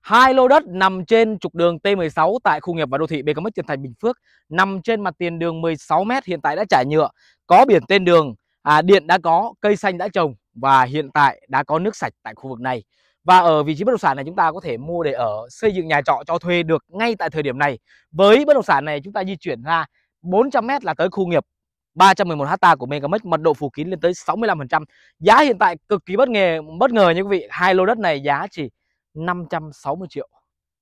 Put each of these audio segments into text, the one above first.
Hai lô đất nằm trên trục đường T16 tại khu nghiệp và đô thị BKM Trần Thành Bình Phước, nằm trên mặt tiền đường 16m hiện tại đã trải nhựa, có biển tên đường, à, điện đã có, cây xanh đã trồng và hiện tại đã có nước sạch tại khu vực này. Và ở vị trí bất động sản này chúng ta có thể mua để ở, xây dựng nhà trọ cho thuê được ngay tại thời điểm này. Với bất động sản này chúng ta di chuyển ra 400m là tới khu nghiệp 311 ha của Megamex mật độ phủ kín lên tới 65%. Giá hiện tại cực kỳ bất ngờ bất ngờ nha quý vị. Hai lô đất này giá chỉ 560 triệu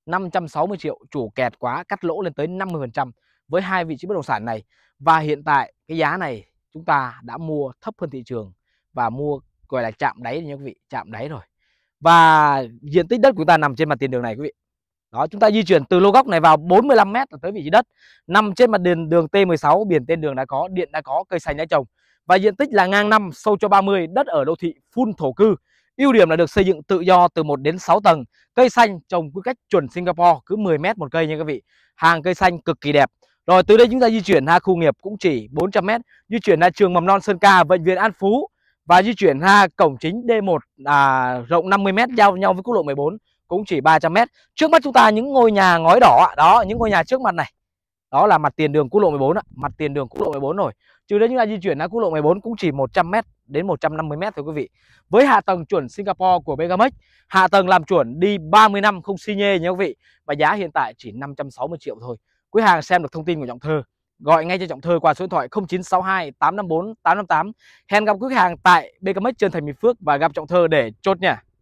560 triệu chủ kẹt quá cắt lỗ lên tới 50% với hai vị trí bất động sản này và hiện tại cái giá này chúng ta đã mua thấp hơn thị trường và mua gọi là chạm đáy nha quý vị chạm đáy rồi và diện tích đất của ta nằm trên mặt tiền đường này quý vị đó chúng ta di chuyển từ lô góc này vào 45 mét là tới vị trí đất nằm trên mặt đường đường T16 biển tên đường đã có điện đã có cây xanh đã trồng và diện tích là ngang năm sâu cho 30 đất ở đô thị full thổ cư Ưu điểm là được xây dựng tự do từ 1 đến 6 tầng, cây xanh trồng quy cách chuẩn Singapore cứ 10 mét một cây nha các vị. Hàng cây xanh cực kỳ đẹp. Rồi từ đây chúng ta di chuyển ra khu nghiệp cũng chỉ 400 mét, di chuyển ra trường mầm non Sơn Ca, bệnh viện An Phú và di chuyển ra cổng chính D1 à, rộng 50 mét giao nhau với quốc lộ 14 cũng chỉ 300 mét. Trước mắt chúng ta những ngôi nhà ngói đỏ đó, những ngôi nhà trước mặt này. Đó là mặt tiền đường quốc lộ 14 ạ, mặt tiền đường quốc lộ 14 rồi. Trừ đây chúng ta di chuyển ra quốc lộ 14 cũng chỉ 100 mét đến 150 m thôi quý vị. Với hạ tầng chuẩn Singapore của Megamex, hạ tầng làm chuẩn đi 30 năm không xi nhê nhé quý vị. Và giá hiện tại chỉ 560 triệu thôi. Quý hàng xem được thông tin của Trọng Thơ, gọi ngay cho Trọng Thơ qua số điện thoại 0962 854 858. Hẹn gặp quý hàng tại Megamex Trơn Thành Bình Phước và gặp Trọng Thơ để chốt nha.